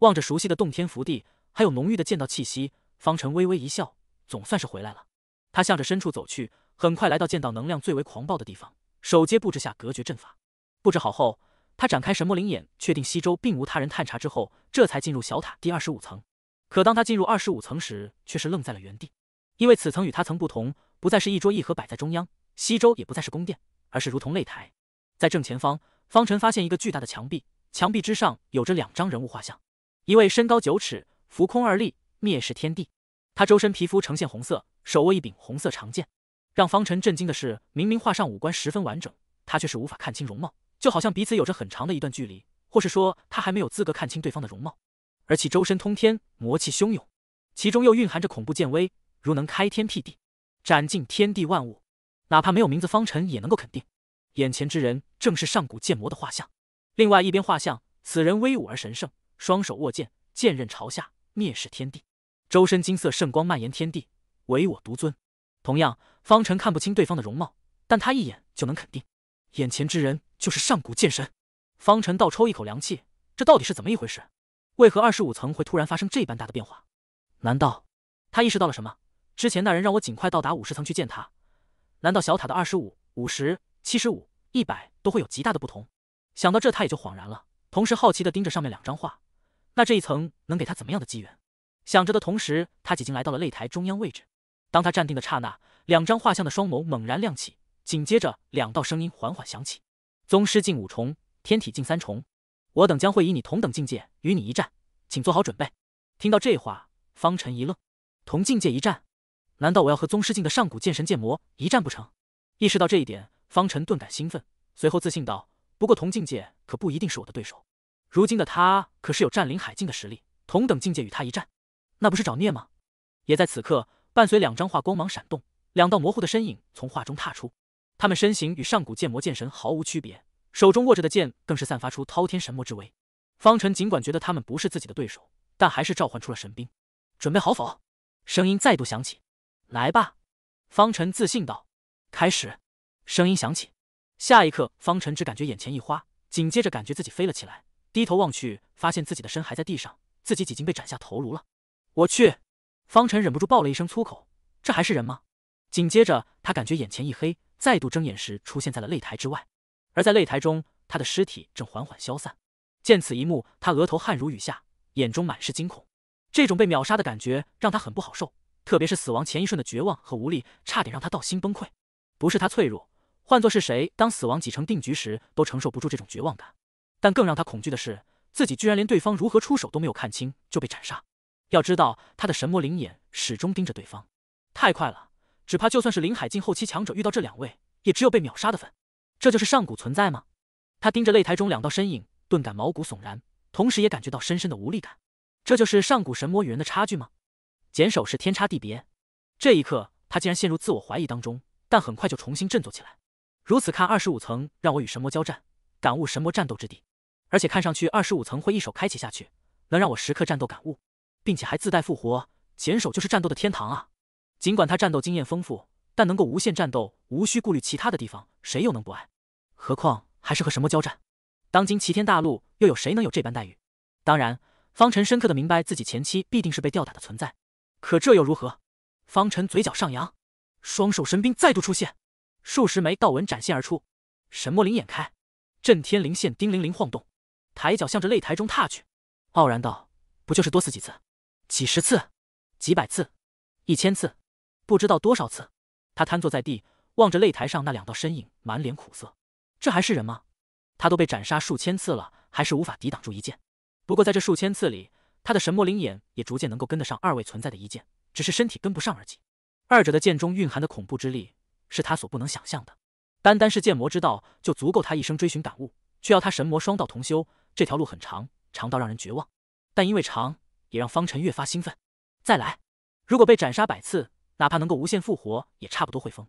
望着熟悉的洞天福地，还有浓郁的剑道气息，方辰微微一笑，总算是回来了。他向着深处走去，很快来到剑道能量最为狂暴的地方，首先布置下隔绝阵法。布置好后，他展开神魔灵眼，确定西周并无他人探查之后，这才进入小塔第二十五层。可当他进入二十五层时，却是愣在了原地，因为此层与他曾不同，不再是一桌一盒摆在中央，西周也不再是宫殿，而是如同擂台。在正前方，方辰发现一个巨大的墙壁，墙壁之上有着两张人物画像。一位身高九尺，浮空而立，蔑视天地。他周身皮肤呈现红色，手握一柄红色长剑。让方辰震惊的是，明明画上五官十分完整，他却是无法看清容貌，就好像彼此有着很长的一段距离，或是说他还没有资格看清对方的容貌。而其周身通天，魔气汹涌，其中又蕴含着恐怖剑威，如能开天辟地，斩尽天地万物。哪怕没有名字，方辰也能够肯定，眼前之人正是上古剑魔的画像。另外一边画像，此人威武而神圣。双手握剑，剑刃朝下，蔑视天地，周身金色圣光蔓延天地，唯我独尊。同样，方辰看不清对方的容貌，但他一眼就能肯定，眼前之人就是上古剑神。方辰倒抽一口凉气，这到底是怎么一回事？为何二十五层会突然发生这般大的变化？难道他意识到了什么？之前那人让我尽快到达五十层去见他，难道小塔的二十五、五十、七十五、一百都会有极大的不同？想到这，他也就恍然了，同时好奇地盯着上面两张画。那这一层能给他怎么样的机缘？想着的同时，他已经来到了擂台中央位置。当他站定的刹那，两张画像的双眸猛然亮起，紧接着两道声音缓缓响起：“宗师境五重，天体境三重，我等将会以你同等境界与你一战，请做好准备。”听到这话，方辰一愣：“同境界一战？难道我要和宗师境的上古剑神剑魔一战不成？”意识到这一点，方辰顿感兴奋，随后自信道：“不过同境界可不一定是我的对手。”如今的他可是有占领海境的实力，同等境界与他一战，那不是找孽吗？也在此刻，伴随两张画光芒闪动，两道模糊的身影从画中踏出，他们身形与上古剑魔剑神毫无区别，手中握着的剑更是散发出滔天神魔之威。方辰尽管觉得他们不是自己的对手，但还是召唤出了神兵，准备好否？声音再度响起，来吧！方辰自信道。开始。声音响起，下一刻，方辰只感觉眼前一花，紧接着感觉自己飞了起来。低头望去，发现自己的身还在地上，自己已经被斩下头颅了。我去！方辰忍不住爆了一声粗口：“这还是人吗？”紧接着，他感觉眼前一黑，再度睁眼时，出现在了擂台之外。而在擂台中，他的尸体正缓缓消散。见此一幕，他额头汗如雨下，眼中满是惊恐。这种被秒杀的感觉让他很不好受，特别是死亡前一瞬的绝望和无力，差点让他道心崩溃。不是他脆弱，换作是谁，当死亡几成定局时，都承受不住这种绝望感。但更让他恐惧的是，自己居然连对方如何出手都没有看清就被斩杀。要知道，他的神魔灵眼始终盯着对方，太快了，只怕就算是林海境后期强者遇到这两位，也只有被秒杀的份。这就是上古存在吗？他盯着擂台中两道身影，顿感毛骨悚然，同时也感觉到深深的无力感。这就是上古神魔与人的差距吗？简手是天差地别。这一刻，他竟然陷入自我怀疑当中，但很快就重新振作起来。如此看，二十五层让我与神魔交战，感悟神魔战斗之地。而且看上去二十五层会一手开启下去，能让我时刻战斗感悟，并且还自带复活，捡手就是战斗的天堂啊！尽管他战斗经验丰富，但能够无限战斗，无需顾虑其他的地方，谁又能不爱？何况还是和神魔交战，当今齐天大陆又有谁能有这般待遇？当然，方辰深刻的明白自己前期必定是被吊打的存在，可这又如何？方辰嘴角上扬，双手神兵再度出现，数十枚道纹展现而出，神魔灵眼开，震天灵线叮铃铃晃动。抬脚向着擂台中踏去，傲然道：“不就是多死几次，几十次，几百次，一千次，不知道多少次。”他瘫坐在地，望着擂台上那两道身影，满脸苦涩。这还是人吗？他都被斩杀数千次了，还是无法抵挡住一剑。不过在这数千次里，他的神魔灵眼也逐渐能够跟得上二位存在的一剑，只是身体跟不上而已。二者的剑中蕴含的恐怖之力是他所不能想象的。单单是剑魔之道就足够他一生追寻感悟，却要他神魔双道同修。这条路很长，长到让人绝望，但因为长，也让方辰越发兴奋。再来，如果被斩杀百次，哪怕能够无限复活，也差不多会疯。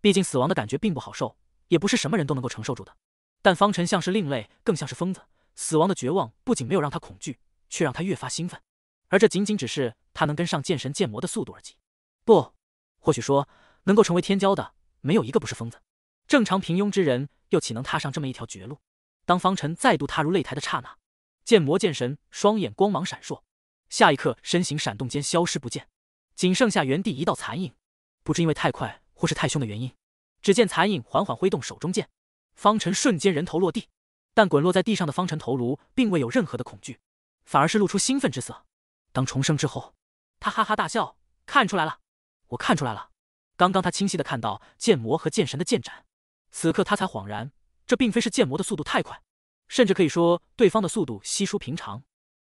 毕竟死亡的感觉并不好受，也不是什么人都能够承受住的。但方辰像是另类，更像是疯子。死亡的绝望不仅没有让他恐惧，却让他越发兴奋。而这仅仅只是他能跟上剑神剑魔的速度而已。不，或许说，能够成为天骄的，没有一个不是疯子。正常平庸之人，又岂能踏上这么一条绝路？当方辰再度踏入擂台的刹那，剑魔、剑神双眼光芒闪烁，下一刻身形闪动间消失不见，仅剩下原地一道残影。不知因为太快或是太凶的原因，只见残影缓缓挥动手中剑，方辰瞬间人头落地。但滚落在地上的方辰头颅并未有任何的恐惧，反而是露出兴奋之色。当重生之后，他哈哈大笑：“看出来了，我看出来了！刚刚他清晰的看到剑魔和剑神的剑斩，此刻他才恍然。”这并非是剑魔的速度太快，甚至可以说对方的速度稀疏平常。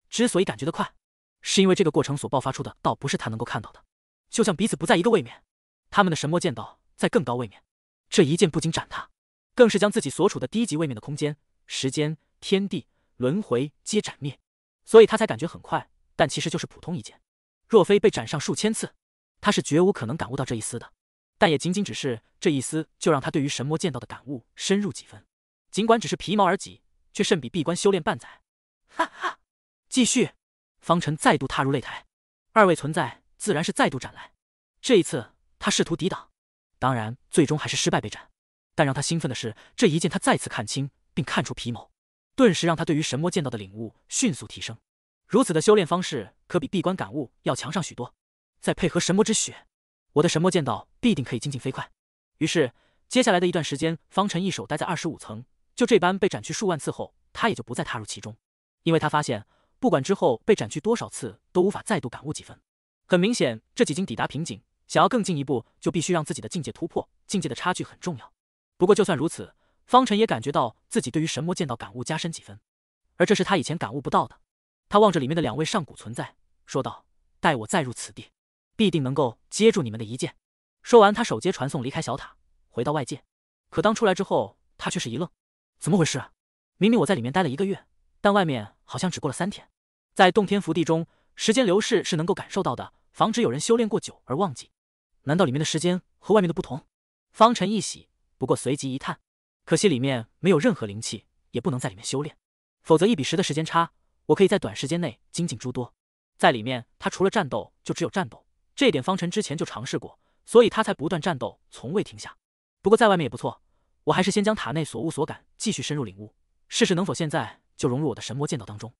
之所以感觉得快，是因为这个过程所爆发出的，倒不是他能够看到的，就像彼此不在一个位面，他们的神魔剑道在更高位面。这一剑不仅斩他，更是将自己所处的低级位面的空间、时间、天地、轮回皆斩灭，所以他才感觉很快。但其实就是普通一剑，若非被斩上数千次，他是绝无可能感悟到这一丝的。但也仅仅只是这一丝，就让他对于神魔剑道的感悟深入几分。尽管只是皮毛而已，却甚比闭关修炼半载。哈哈，继续。方辰再度踏入擂台，二位存在自然是再度斩来。这一次他试图抵挡，当然最终还是失败被斩。但让他兴奋的是，这一剑他再次看清并看出皮毛，顿时让他对于神魔剑道的领悟迅速提升。如此的修炼方式可比闭关感悟要强上许多。再配合神魔之血，我的神魔剑道必定可以精进飞快。于是接下来的一段时间，方辰一手待在二十五层。就这般被斩去数万次后，他也就不再踏入其中，因为他发现，不管之后被斩去多少次，都无法再度感悟几分。很明显，这几经抵达瓶颈，想要更进一步，就必须让自己的境界突破。境界的差距很重要。不过，就算如此，方辰也感觉到自己对于神魔剑道感悟加深几分，而这是他以前感悟不到的。他望着里面的两位上古存在，说道：“待我再入此地，必定能够接住你们的一剑。”说完，他手接传送离开小塔，回到外界。可当出来之后，他却是一愣。怎么回事？明明我在里面待了一个月，但外面好像只过了三天。在洞天福地中，时间流逝是能够感受到的，防止有人修炼过久而忘记。难道里面的时间和外面的不同？方辰一喜，不过随即一叹，可惜里面没有任何灵气，也不能在里面修炼，否则一比十的时间差，我可以在短时间内精进诸多。在里面，他除了战斗就只有战斗，这一点方辰之前就尝试过，所以他才不断战斗，从未停下。不过在外面也不错。我还是先将塔内所悟所感继续深入领悟，试试能否现在就融入我的神魔剑道当中。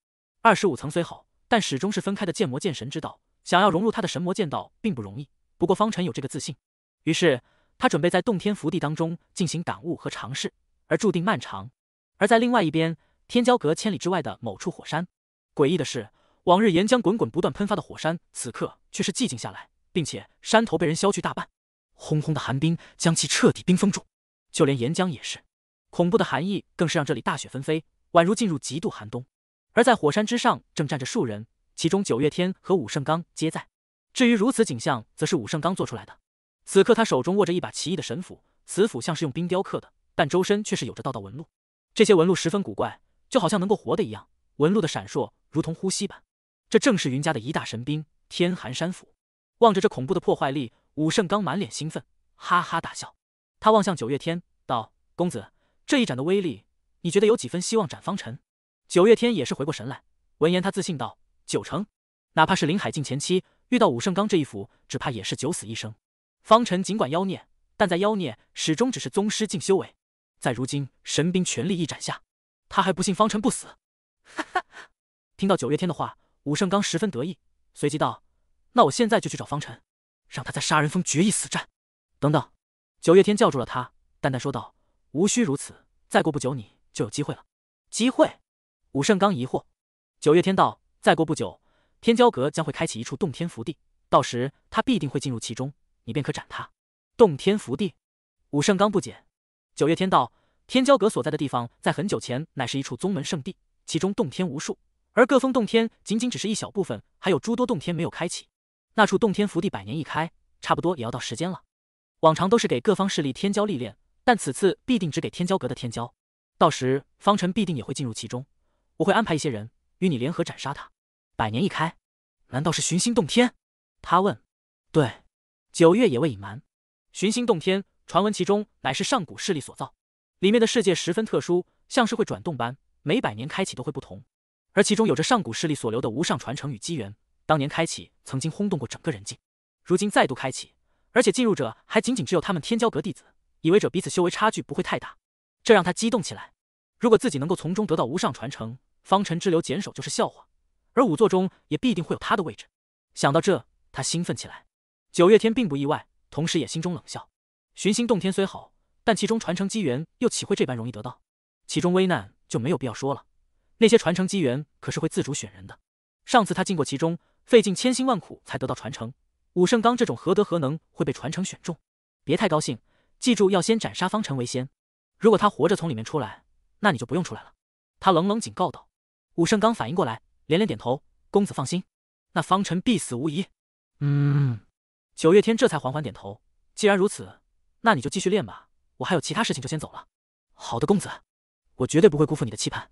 二十五层虽好，但始终是分开的剑魔剑神之道，想要融入他的神魔剑道并不容易。不过方辰有这个自信，于是他准备在洞天福地当中进行感悟和尝试，而注定漫长。而在另外一边，天骄阁千里之外的某处火山，诡异的是，往日岩浆滚滚不断喷发的火山，此刻却是寂静下来，并且山头被人削去大半，轰轰的寒冰将其彻底冰封住。就连岩浆也是，恐怖的寒意更是让这里大雪纷飞，宛如进入极度寒冬。而在火山之上，正站着数人，其中九月天和武圣刚皆在。至于如此景象，则是武圣刚做出来的。此刻他手中握着一把奇异的神斧，此斧像是用冰雕刻的，但周身却是有着道道纹路，这些纹路十分古怪，就好像能够活的一样，纹路的闪烁如同呼吸般。这正是云家的一大神兵——天寒山斧。望着这恐怖的破坏力，武圣刚满脸兴奋，哈哈大笑。他望向九月天，道：“公子，这一斩的威力，你觉得有几分希望斩方辰？”九月天也是回过神来，闻言他自信道：“九成，哪怕是林海境前期遇到武圣刚这一斧，只怕也是九死一生。方辰尽管妖孽，但在妖孽始终只是宗师境修为，在如今神兵全力一斩下，他还不信方辰不死。”哈哈！听到九月天的话，武圣刚十分得意，随即道：“那我现在就去找方辰，让他在杀人峰决一死战。”等等。九月天叫住了他，淡淡说道：“无需如此，再过不久你就有机会了。”“机会？”武圣刚疑惑。九月天道：“再过不久，天骄阁将会开启一处洞天福地，到时他必定会进入其中，你便可斩他。”“洞天福地？”武圣刚不解。九月天道：“天骄阁所在的地方，在很久前乃是一处宗门圣地，其中洞天无数，而各峰洞天仅仅只是一小部分，还有诸多洞天没有开启。那处洞天福地百年一开，差不多也要到时间了。”往常都是给各方势力天骄历练，但此次必定只给天骄阁的天骄。到时方辰必定也会进入其中，我会安排一些人与你联合斩杀他。百年一开，难道是寻星洞天？他问。对，九月也未隐瞒。寻星洞天，传闻其中乃是上古势力所造，里面的世界十分特殊，像是会转动般，每百年开启都会不同。而其中有着上古势力所留的无上传承与机缘，当年开启曾经轰动过整个人境，如今再度开启。而且进入者还仅仅只有他们天骄阁弟子，以为者彼此修为差距不会太大，这让他激动起来。如果自己能够从中得到无上传承，方辰之流减手就是笑话，而五座中也必定会有他的位置。想到这，他兴奋起来。九月天并不意外，同时也心中冷笑。寻星洞天虽好，但其中传承机缘又岂会这般容易得到？其中危难就没有必要说了。那些传承机缘可是会自主选人的。上次他进过其中，费尽千辛万苦才得到传承。武胜刚这种何德何能会被传承选中？别太高兴，记住要先斩杀方辰为先。如果他活着从里面出来，那你就不用出来了。”他冷冷警告道。武胜刚反应过来，连连点头：“公子放心，那方辰必死无疑。”嗯。九月天这才缓缓点头：“既然如此，那你就继续练吧。我还有其他事情，就先走了。”好的，公子，我绝对不会辜负你的期盼。”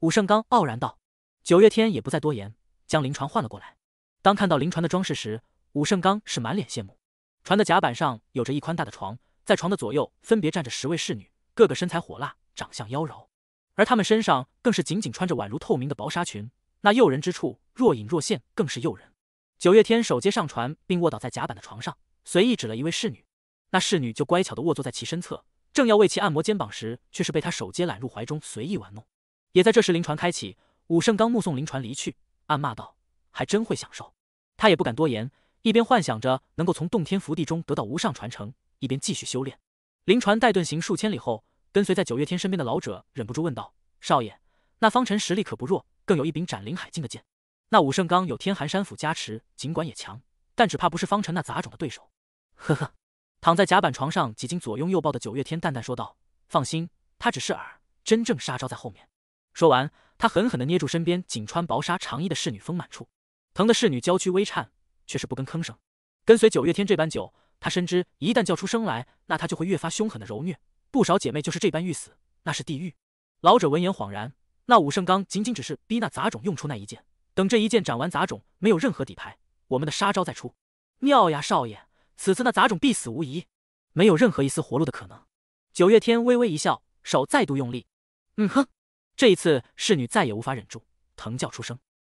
武胜刚傲然道。九月天也不再多言，将灵船换了过来。当看到灵船的装饰时，武胜刚是满脸羡慕。船的甲板上有着一宽大的床，在床的左右分别站着十位侍女，个个身材火辣，长相妖娆，而她们身上更是仅仅穿着宛如透明的薄纱裙，那诱人之处若隐若现，更是诱人。九月天手接上船，并卧倒在甲板的床上，随意指了一位侍女，那侍女就乖巧的卧坐在其身侧，正要为其按摩肩膀时，却是被他手接揽入怀中随意玩弄。也在这时，灵船开启，武胜刚目送灵船离去，暗骂道：“还真会享受。”他也不敢多言。一边幻想着能够从洞天福地中得到无上传承，一边继续修炼。林船带遁行数千里后，跟随在九月天身边的老者忍不住问道：“少爷，那方辰实力可不弱，更有一柄斩灵海境的剑。那武圣刚有天寒山斧加持，尽管也强，但只怕不是方辰那杂种的对手。”呵呵，躺在甲板床上几经左拥右抱的九月天淡淡说道：“放心，他只是饵，真正杀招在后面。”说完，他狠狠地捏住身边仅穿薄纱长衣的侍女丰满处，疼的侍女娇躯微颤。却是不跟吭声，跟随九月天这般久，他深知一旦叫出声来，那他就会越发凶狠的蹂躏。不少姐妹就是这般欲死，那是地狱。老者闻言恍然，那武圣刚仅仅只是逼那杂种用出那一剑，等这一剑斩完杂种，没有任何底牌，我们的杀招再出。妙呀，少爷，此次那杂种必死无疑，没有任何一丝活路的可能。九月天微微一笑，手再度用力。嗯哼，这一次侍女再也无法忍住，疼叫出声。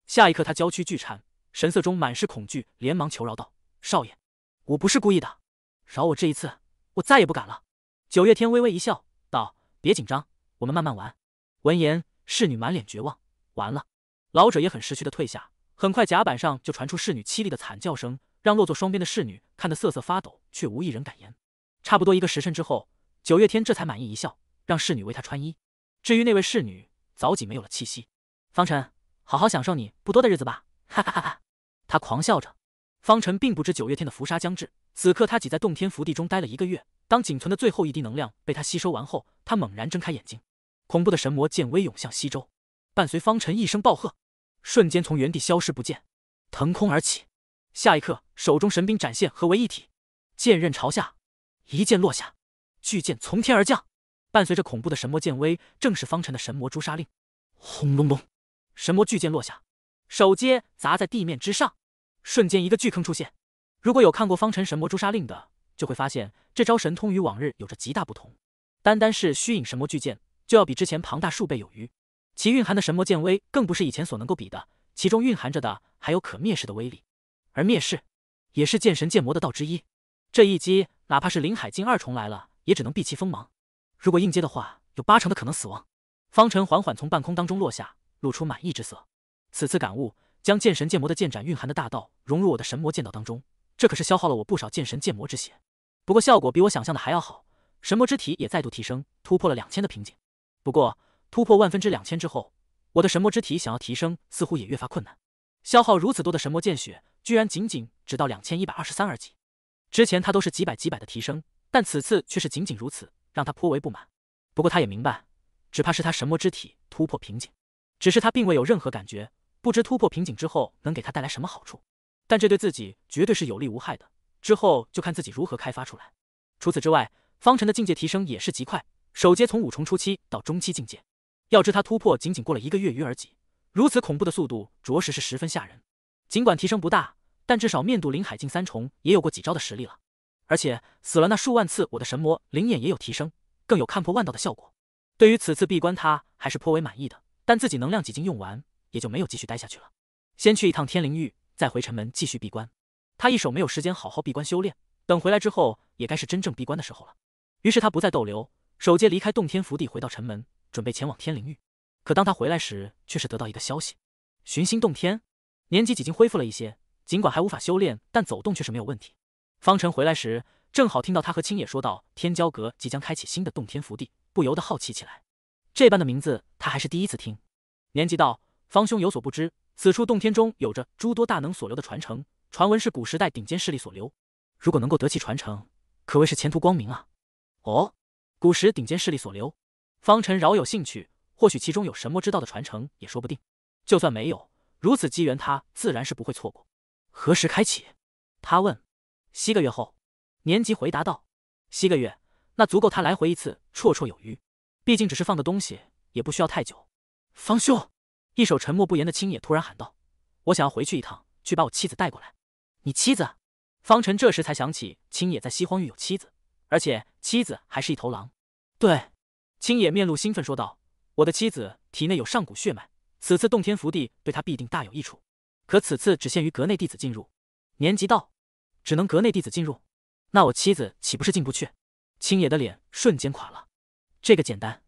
下一刻，她娇躯巨颤。神色中满是恐惧，连忙求饶道：“少爷，我不是故意的，饶我这一次，我再也不敢了。”九月天微微一笑，道：“别紧张，我们慢慢玩。”闻言，侍女满脸绝望，完了。老者也很识趣的退下。很快，甲板上就传出侍女凄厉的惨叫声，让落座双边的侍女看得瑟瑟发抖，却无一人敢言。差不多一个时辰之后，九月天这才满意一笑，让侍女为他穿衣。至于那位侍女，早己没有了气息。方辰，好好享受你不多的日子吧。哈哈哈！哈！他狂笑着。方辰并不知九月天的伏杀将至，此刻他挤在洞天福地中待了一个月。当仅存的最后一滴能量被他吸收完后，他猛然睁开眼睛，恐怖的神魔剑威涌向西周。伴随方辰一声暴喝，瞬间从原地消失不见，腾空而起。下一刻，手中神兵展现合为一体，剑刃朝下，一剑落下，巨剑从天而降。伴随着恐怖的神魔剑威，正是方辰的神魔诛杀令。轰隆隆！神魔巨剑落下。手接砸在地面之上，瞬间一个巨坑出现。如果有看过《方辰神魔诛杀令》的，就会发现这招神通与往日有着极大不同。单单是虚影神魔巨剑，就要比之前庞大数倍有余，其蕴含的神魔剑威更不是以前所能够比的。其中蕴含着的还有可灭世的威力，而灭世也是剑神剑魔的道之一。这一击，哪怕是林海境二重来了，也只能避其锋芒。如果硬接的话，有八成的可能死亡。方辰缓缓从半空当中落下，露出满意之色。此次感悟，将剑神剑魔的剑斩蕴含的大道融入我的神魔剑道当中，这可是消耗了我不少剑神剑魔之血。不过效果比我想象的还要好，神魔之体也再度提升，突破了两千的瓶颈。不过突破万分之两千之后，我的神魔之体想要提升似乎也越发困难。消耗如此多的神魔剑血，居然仅仅只到两千一百二十三而已。之前他都是几百几百的提升，但此次却是仅仅如此，让他颇为不满。不过他也明白，只怕是他神魔之体突破瓶颈，只是他并未有任何感觉。不知突破瓶颈之后能给他带来什么好处，但这对自己绝对是有利无害的。之后就看自己如何开发出来。除此之外，方辰的境界提升也是极快，首阶从五重初期到中期境界。要知他突破仅仅过了一个月余而已，如此恐怖的速度，着实是十分吓人。尽管提升不大，但至少面度灵海境三重也有过几招的实力了。而且死了那数万次，我的神魔灵眼也有提升，更有看破万道的效果。对于此次闭关，他还是颇为满意的。但自己能量几经用完。也就没有继续待下去了，先去一趟天灵域，再回城门继续闭关。他一手没有时间好好闭关修炼，等回来之后也该是真正闭关的时候了。于是他不再逗留，直接离开洞天福地，回到城门，准备前往天灵域。可当他回来时，却是得到一个消息：寻星洞天年纪已经恢复了一些，尽管还无法修炼，但走动却是没有问题。方辰回来时，正好听到他和青野说到天骄阁即将开启新的洞天福地，不由得好奇起来。这般的名字他还是第一次听，年纪到，方兄有所不知，此处洞天中有着诸多大能所留的传承，传闻是古时代顶尖势力所留。如果能够得其传承，可谓是前途光明啊！哦，古时顶尖势力所留，方辰饶有兴趣。或许其中有神魔之道的传承也说不定。就算没有如此机缘，他自然是不会错过。何时开启？他问。七个月后，年级回答道：“七个月，那足够他来回一次，绰绰有余。毕竟只是放的东西，也不需要太久。”方兄。一首沉默不言的青野突然喊道：“我想要回去一趟，去把我妻子带过来。”你妻子？方辰这时才想起青野在西荒域有妻子，而且妻子还是一头狼。对，青野面露兴奋说道：“我的妻子体内有上古血脉，此次洞天福地对她必定大有益处。可此次只限于阁内弟子进入。”年级道：“只能阁内弟子进入，那我妻子岂不是进不去？”青野的脸瞬间垮了。这个简单，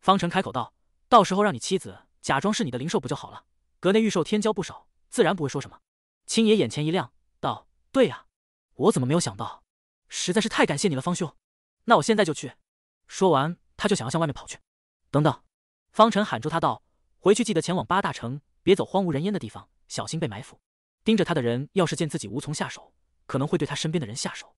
方辰开口道：“到时候让你妻子。”假装是你的灵兽不就好了？阁内御兽天骄不少，自然不会说什么。青野眼前一亮，道：“对呀，我怎么没有想到？实在是太感谢你了，方兄。”那我现在就去。说完，他就想要向外面跑去。等等，方辰喊住他，道：“回去记得前往八大城，别走荒无人烟的地方，小心被埋伏。盯着他的人，要是见自己无从下手，可能会对他身边的人下手。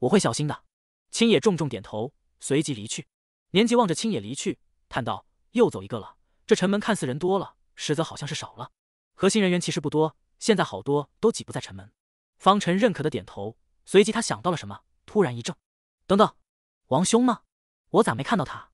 我会小心的。”青野重重点头，随即离去。年纪望着青野离去，叹道：“又走一个了。”这城门看似人多了，实则好像是少了。核心人员其实不多，现在好多都挤不在城门。方辰认可的点头，随即他想到了什么，突然一怔：“等等，王兄呢？我咋没看到他？”